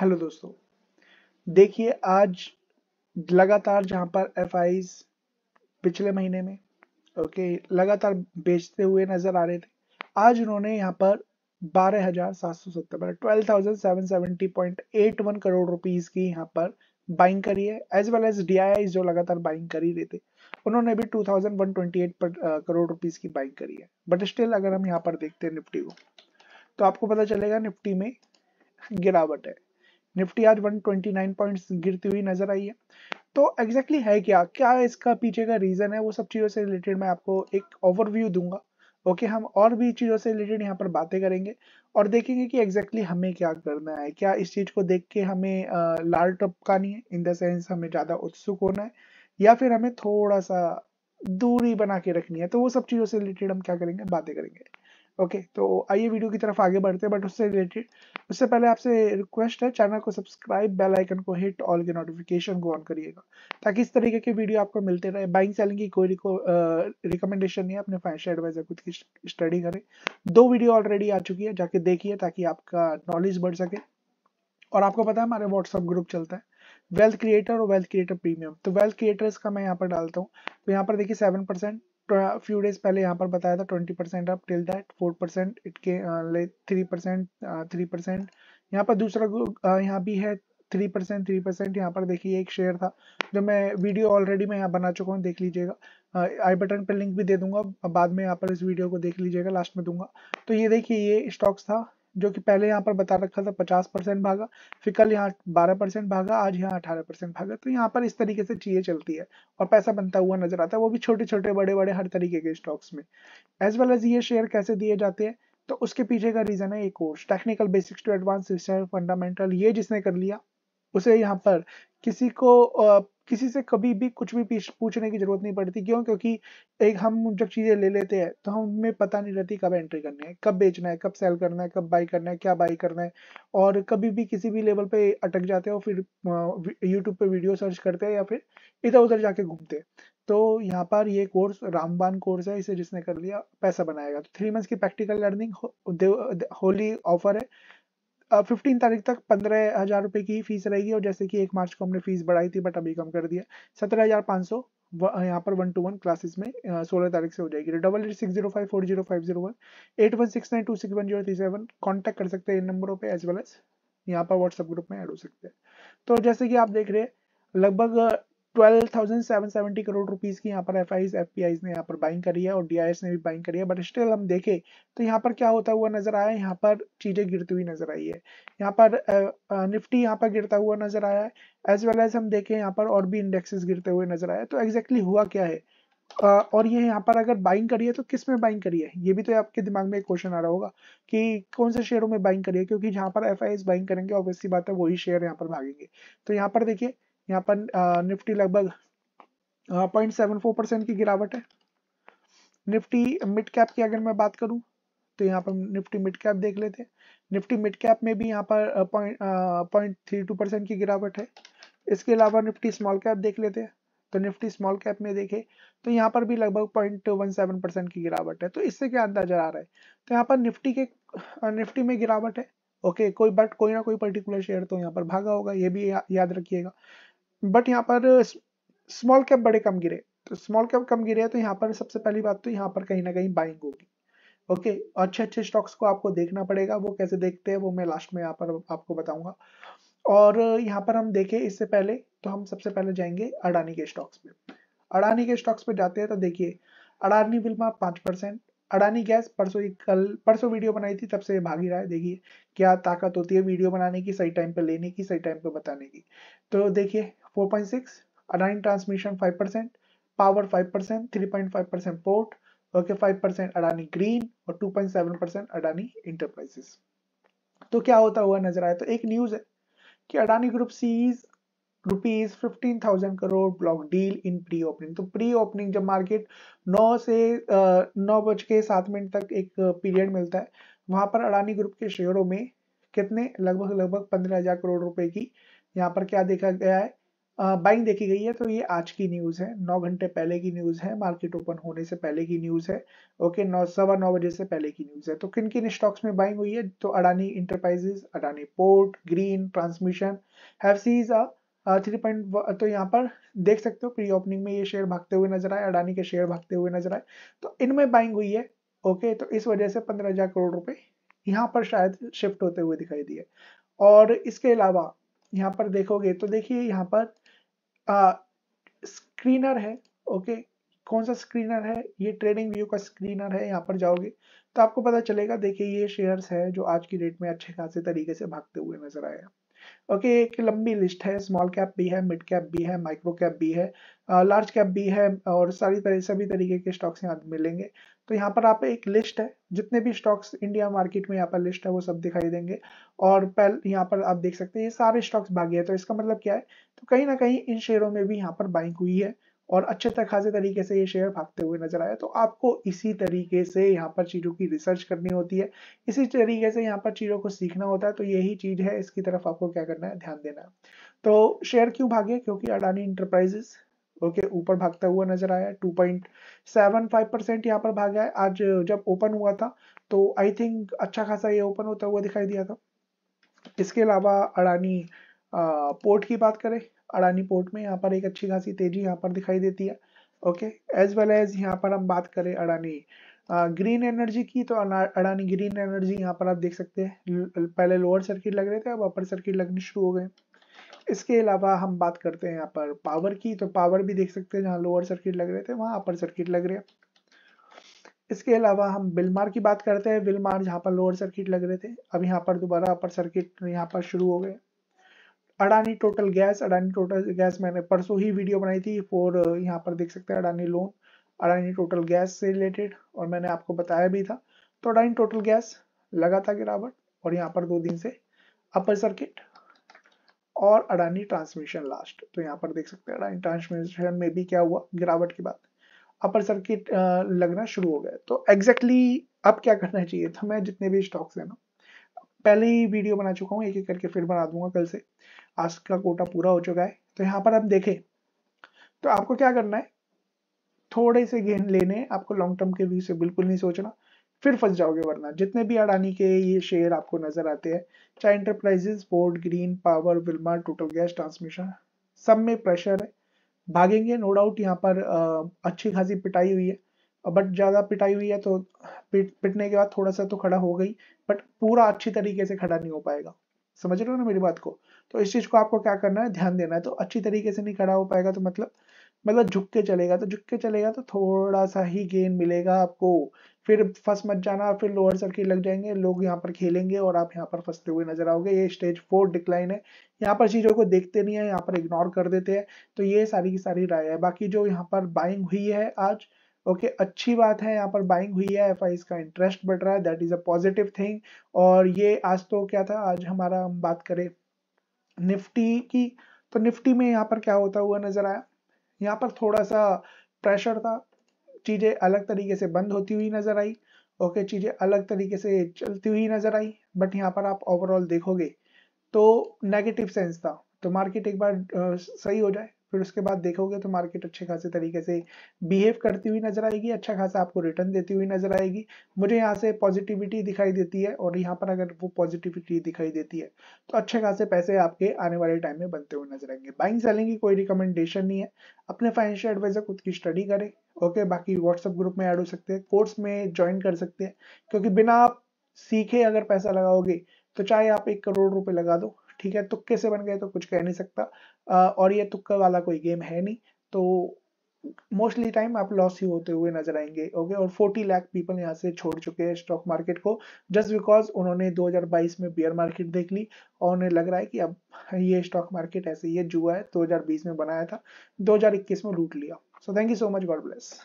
hello दोस्तों देखिए आज लगातार जहां पर एफ पिछले महीने में ओके लगातार बेचते हुए नजर आ रहे थे आज उन्होंने यहां पर बारह हजार सात सौ सत्तर twelve thousand seven seventy point eight one crore rupees की यहाँ पर बाइंग करी है एज वेल एज डी जो लगातार बाइंग कर ही रहे थे उन्होंने भी two thousand one twenty eight crore rupees की बाइंग करी है बट स्टिल अगर हम यहाँ पर देखते हैं निफ्टी को तो आपको पता चलेगा निफ्टी में गिरावट है निफ्टी आज 129 पॉइंट्स गिरती हुई नजर आई है तो एग्जैक्टली exactly है क्या क्या इसका पीछे का रीजन है वो सब चीज़ों से रिलेटेड मैं आपको एक ओवरव्यू दूंगा ओके okay, हम और भी चीज़ों से रिलेटेड यहाँ पर बातें करेंगे और देखेंगे कि एग्जैक्टली exactly हमें क्या करना है क्या इस चीज़ को देख के हमें लाल टपकानी है इन द सेंस हमें ज़्यादा उत्सुक होना है या फिर हमें थोड़ा सा दूरी बना के रखनी है तो वो सब चीज़ों से रिलेटेड हम क्या करेंगे बातें करेंगे ओके तो आइए वीडियो की तरफ आगे बढ़ते हैं बट उससे रिलेटेड उससे पहले आपसे रिक्वेस्ट है चैनल को सब्सक्राइब बेल आइकन को हिट ऑल के नोटिफिकेशन को ऑन करिएगा ताकि इस तरीके के वीडियो आपको मिलते रहे बाइंग सेलिंग की कोई रिकमेंडेशन नहीं है अपने फाइनेंशियल एडवाइजर खुद की स्टडी करें दो वीडियो ऑलरेडी आ चुकी है जाके देखिए ताकि आपका नॉलेज बढ़ सके और आपको पता है हमारे व्हाट्सअप ग्रुप चलता है वेल्थ क्रिएटर और वेल्थ क्रिएटर प्रीमियम तो वेल्थ क्रिएटर्स का मैं यहाँ पर डालता हूँ तो यहाँ पर देखिए सेवन परसेंट फ्यू डेज पहले यहाँ पर बताया था twenty percent up till that four percent इट के थ्री परसेंट थ्री परसेंट यहाँ पर दूसरा uh, यहाँ भी है थ्री परसेंट थ्री परसेंट यहाँ पर देखिए एक शेयर था जो मैं वीडियो ऑलरेडी मैं यहाँ बना चुका हूँ देख लीजिएगा आई बटन पर लिंक भी दे दूंगा बाद में यहाँ पर इस वीडियो को देख लीजिएगा लास्ट में दूंगा तो ये देखिए ये स्टॉक्स था जो कि पहले यहाँ पर बता रखा था पचास परसेंट भागा फिर कल यहाँ बारह परसेंट भागा आज यहाँ अठारह परसेंट भागा तो यहाँ पर इस तरीके से चीजें चलती है और पैसा बनता हुआ नजर आता है वो भी छोटे छोटे बड़े बड़े हर तरीके के स्टॉक्स में एज वेल एज ये शेयर कैसे दिए जाते हैं तो उसके पीछे का रीजन है एक course technical basics to advance research fundamental ये जिसने कर लिया उसे यहाँ पर किसी को किसी से कभी भी कुछ भी पूछने की जरूरत नहीं पड़ती क्यों क्योंकि एक हम जब चीजें ले लेते हैं तो हमें पता नहीं रहती कब एंट्री करनी है कब बेचना है कब सेल करना है कब बाई करना है क्या बाई करना है और कभी भी किसी भी लेवल पे अटक जाते हैं और फिर यूट्यूब पे वीडियो सर्च करते हैं या फिर इधर उधर जाके घूमते हैं तो यहाँ पर ये कोर्स रामबान कोर्स है इसे जिसने कर लिया पैसा बनाएगा तो थ्री मंथ्स की प्रैक्टिकल लर्निंग होली ऑफर है फिफ्टीन तारीख तक पंद्रह हज़ार रुपये की फीस रहेगी और जैसे कि एक मार्च को हमने फीस बढ़ाई थी बट अभी कम कर दिया सत्रह हज़ार पाँच सौ यहाँ पर वन टू वन क्लासेस में सोलह तारीख से हो जाएगी double eight six zero five four zero five zero one eight one six nine two six one zero three seven contact कर सकते हैं इन नंबरों पर एज वेल एज यहाँ पर व्हाट्सअप ग्रुप में ऐड हो सकते हैं तो जैसे कि आप देख रहे हैं लगभग 12,770 करोड़ रुपीस की यहाँ पर एफ आई एफ ने यहाँ पर बाइंग करी है और डी ने भी बाइंग करी है बट स्टिल हम देखें तो यहाँ पर क्या होता हुआ नजर आया यहाँ पर चीजें गिरती हुई नजर आई है यहाँ पर निफ्टी यहाँ पर गिरता हुआ नजर आया है एज वेल एज हम देखें यहाँ पर और भी इंडेक्सेस गिरते हुए नजर आया तो एग्जैक्टली हुआ क्या है और ये यहाँ पर अगर बाइंग करिए तो किस में बाइंग करिए ये भी तो आपके दिमाग में एक क्वेश्चन आ रहा होगा कि कौन से शेयरों में बाइंग करिए क्योंकि जहाँ पर एफ बाइंग करेंगे ऑब्वियसली बात है वही शेयर यहाँ पर भागेंगे तो यहाँ पर देखिए यहाँ पर निफ्टी लगभग पॉइंट सेवन फोर परसेंट की गिरावट है निफ्टी मिड कैप की अगर मैं बात करूं तो यहाँ पर निफ्टी मिड कैप देख लेते हैं निफ्टी मिड कैप में भी यहाँ पर पॉइंट थ्री टू परसेंट की गिरावट है इसके अलावा निफ्टी स्मॉल कैप देख लेते हैं तो निफ्टी स्मॉल कैप में देखे तो यहाँ पर भी लगभग पॉइंट वन सेवन परसेंट की गिरावट है तो इससे क्या अंदाजा आ रहा है तो यहाँ पर निफ्टी के निफ्टी में गिरावट है ओके कोई बट कोई ना कोई पर्टिकुलर शेयर तो यहाँ पर भागा होगा ये भी या, याद रखिएगा बट यहाँ पर स्मॉल कैप बड़े कम गिरे तो स्मॉल कैप कम गिरे तो यहाँ पर सबसे पहली बात तो यहाँ पर कहीं ना कहीं बाइंग होगी ओके अच्छे अच्छे स्टॉक्स को आपको देखना पड़ेगा वो कैसे देखते हैं वो मैं लास्ट में यहाँ पर आपको बताऊंगा और यहाँ पर हम देखें इससे पहले तो हम सबसे पहले जाएंगे अडानी के स्टॉक्स पे अडानी के स्टॉक्स पे जाते हैं तो देखिए अडानी बिल्मा पांच परसेंट अडानी गैस परसों कल परसों वीडियो बनाई थी तब से भागी रहा है देखिए क्या ताकत होती है वीडियो बनाने की सही टाइम पे लेने की सही टाइम पे बताने की तो देखिए 4.6 Adine transmission 5% power 5% 3.5% port okay 5% Adani Green और टू पॉइंट सेवन तो क्या होता हुआ नजर आया तो एक न्यूज है कि Adani group sees rupees fifteen thousand crore block deal in pre opening तो प्री ओपनिंग जब मार्केट नौ से नौ बज के सात मिनट तक एक पीरियड मिलता है वहां पर अडानी ग्रुप के शेयरों में कितने लगभग लगभग पंद्रह हजार करोड़ रुपए की यहाँ पर क्या देखा गया है बाइंग देखी गई है तो ये आज की न्यूज है नौ घंटे पहले की न्यूज है मार्केट ओपन होने से पहले की न्यूज है ओके नौ सवा नौ बजे से पहले की न्यूज है तो किन किन स्टॉक्स में बाइंग हुई है तो Adani enterprises Adani port green transmission have sees three point तो यहाँ पर देख सकते हो प्री ओपनिंग में ये शेयर भागते हुए नजर आए अडानी के शेयर भागते हुए नजर आए तो इनमें बाइंग हुई है ओके तो इस वजह से पंद्रह हजार करोड़ रुपए यहाँ पर शायद शिफ्ट होते हुए दिखाई दिए और इसके अलावा यहाँ पर देखोगे तो देखिए यहाँ पर आ, स्क्रीनर है ओके कौन सा स्क्रीनर है ये ट्रेडिंग व्यू का स्क्रीनर है यहाँ पर जाओगे तो आपको पता चलेगा देखिए ये शेयर्स है जो आज की डेट में अच्छे खासे तरीके से भागते हुए नजर आए ओके एक लंबी लिस्ट है स्मॉल कैप भी है मिड कैप भी है माइक्रो कैप भी है लार्ज कैप भी है और सारी तरह सभी तरीके के स्टॉक्स यहाँ मिलेंगे तो यहाँ पर आप एक लिस्ट है जितने भी स्टॉक्स इंडिया मार्केट में यहाँ पर लिस्ट है वो सब दिखाई देंगे और पहले यहाँ पर आप देख सकते हैं ये सारे स्टॉक्स भागे हैं तो इसका मतलब क्या है तो कहीं ना कहीं इन शेयरों में भी यहाँ पर बाइंग हुई है और अच्छे तक खासे तरीके से ये शेयर भागते हुए नजर आया तो आपको इसी तरीके से यहाँ पर चीज़ों की रिसर्च करनी होती है इसी तरीके से यहाँ पर चीज़ों को सीखना होता है तो यही चीज़ है इसकी तरफ आपको क्या करना है ध्यान देना है तो शेयर क्यों भागे क्योंकि अडानी इंटरप्राइजेस ओके ऊपर भागता हुआ नजर आया 2.75 परसेंट यहाँ पर गया है आज जब ओपन हुआ था तो आई थिंक अच्छा खासा ये ओपन होता हुआ दिखाई दिया था इसके अलावा अडानी पोर्ट की बात करें अडानी पोर्ट में यहाँ पर एक अच्छी खासी तेजी यहाँ पर दिखाई देती है ओके एज वेल एज यहाँ पर हम बात करें अडानी ग्रीन एनर्जी की तो अडानी ग्रीन एनर्जी यहाँ पर आप देख सकते हैं पहले लोअर सर्किट लग रहे थे अब अपर सर्किट लगने शुरू हो गए इसके अलावा हम बात करते हैं यहाँ पर पावर की तो पावर भी देख सकते हैं जहाँ लोअर सर्किट लग रहे थे वहाँ अपर सर्किट लग रहे इसके अलावा हम बिलमार की बात करते हैं बिलमार जहाँ पर लोअर सर्किट लग रहे थे अब यहाँ पर दोबारा अपर सर्किट यहाँ पर शुरू हो गए Adani total gas Adani total gas मैंने परसों ही वीडियो बनाई थी फॉर यहाँ पर देख सकते हैं Adani loan Adani total gas से रिलेटेड और मैंने आपको बताया भी था तो अडानी टोटल गैस लगा था गिरावट और यहाँ पर दो दिन से अपर सर्किट और अडानी ट्रांसमिशन लास्ट तो यहाँ पर देख सकते हैं अडानी ट्रांसमिशन में भी क्या हुआ गिरावट के बाद अपर सर्किट लगना शुरू हो गया तो एग्जैक्टली exactly अब क्या करना चाहिए था मैं जितने भी स्टॉक्स है ना पहले ही वीडियो बना चुका हूँ एक एक करके फिर बना दूंगा कल से आज का कोटा पूरा हो चुका है तो यहाँ पर आप देखें तो आपको क्या करना है थोड़े से गेन लेने आपको लॉन्ग टर्म के व्यू से बिल्कुल नहीं सोचना फिर फंस जाओगे वरना जितने भी अडानी के ये शेयर आपको नजर आते हैं चाहे enterprises board green power Wilmar total gas transmission सब में प्रेशर है भागेंगे नो डाउट यहाँ पर आ, अच्छी खासी पिटाई हुई है बट ज़्यादा पिटाई हुई है तो पिट पिटने के बाद थोड़ा सा तो खड़ा हो गई बट पूरा अच्छी तरीके से खड़ा नहीं हो पाएगा समझ रहे हो ना मेरी बात को तो इस चीज़ को आपको क्या करना है ध्यान देना है तो अच्छी तरीके से नहीं खड़ा हो पाएगा तो मतलब मतलब झुक के चलेगा तो झुक के चलेगा तो थोड़ा सा ही गेन मिलेगा आपको फिर फंस मत जाना फिर लोअर सर्किट लग जाएंगे लोग यहाँ पर खेलेंगे और आप यहाँ पर फंसते हुए नजर आओगे ये स्टेज फोर डिक्लाइन है यहाँ पर चीज़ों को देखते नहीं है यहाँ पर इग्नोर कर देते हैं तो ये सारी की सारी राय है बाकी जो यहाँ पर बाइंग हुई है आज ओके okay, अच्छी बात है यहाँ पर बाइंग हुई है एफ का इंटरेस्ट बढ़ रहा है that is a positive thing और ये आज तो क्या था आज हमारा हम बात करें निफ्टी की तो निफ्टी में यहाँ पर क्या होता हुआ नजर आया यहाँ पर थोड़ा सा प्रेशर था चीजें अलग तरीके से बंद होती हुई नजर आई ओके okay, चीजें अलग तरीके से चलती हुई नजर आई बट यहाँ पर आप ओवरऑल देखोगे तो नेगेटिव सेंस था तो मार्केट एक बार सही हो जाए फिर उसके बाद देखोगे तो मार्केट अच्छे खासे तरीके से बिहेव करती हुई नजर आएगी अच्छा खासा आपको रिटर्न देती हुई नजर आएगी मुझे यहाँ से पॉजिटिविटी दिखाई देती है और यहाँ पर अगर वो पॉजिटिविटी दिखाई देती है तो अच्छे खासे पैसे आपके आने वाले टाइम में बनते हुए नजर आएंगे बाइंग सेलिंग की कोई रिकमेंडेशन नहीं है अपने फाइनेंशियल एडवाइजर खुद की स्टडी करें ओके बाकी व्हाट्सएप ग्रुप में ऐड हो सकते हैं कोर्स में ज्वाइन कर सकते हैं क्योंकि बिना आप सीखे अगर पैसा लगाओगे तो चाहे आप एक करोड़ रुपए लगा दो ठीक है तुक्के से बन गए तो कुछ कह नहीं सकता और ये तुक्का वाला कोई गेम है नहीं तो मोस्टली टाइम आप लॉस ही होते हुए नजर आएंगे ओके और 40 लाख पीपल यहाँ से छोड़ चुके हैं स्टॉक मार्केट को जस्ट बिकॉज उन्होंने 2022 में बियर मार्केट देख ली और उन्हें लग रहा है कि अब ये स्टॉक मार्केट ऐसे है जुआ है 2020 में बनाया था 2021 में लूट लिया so thank you so much god bless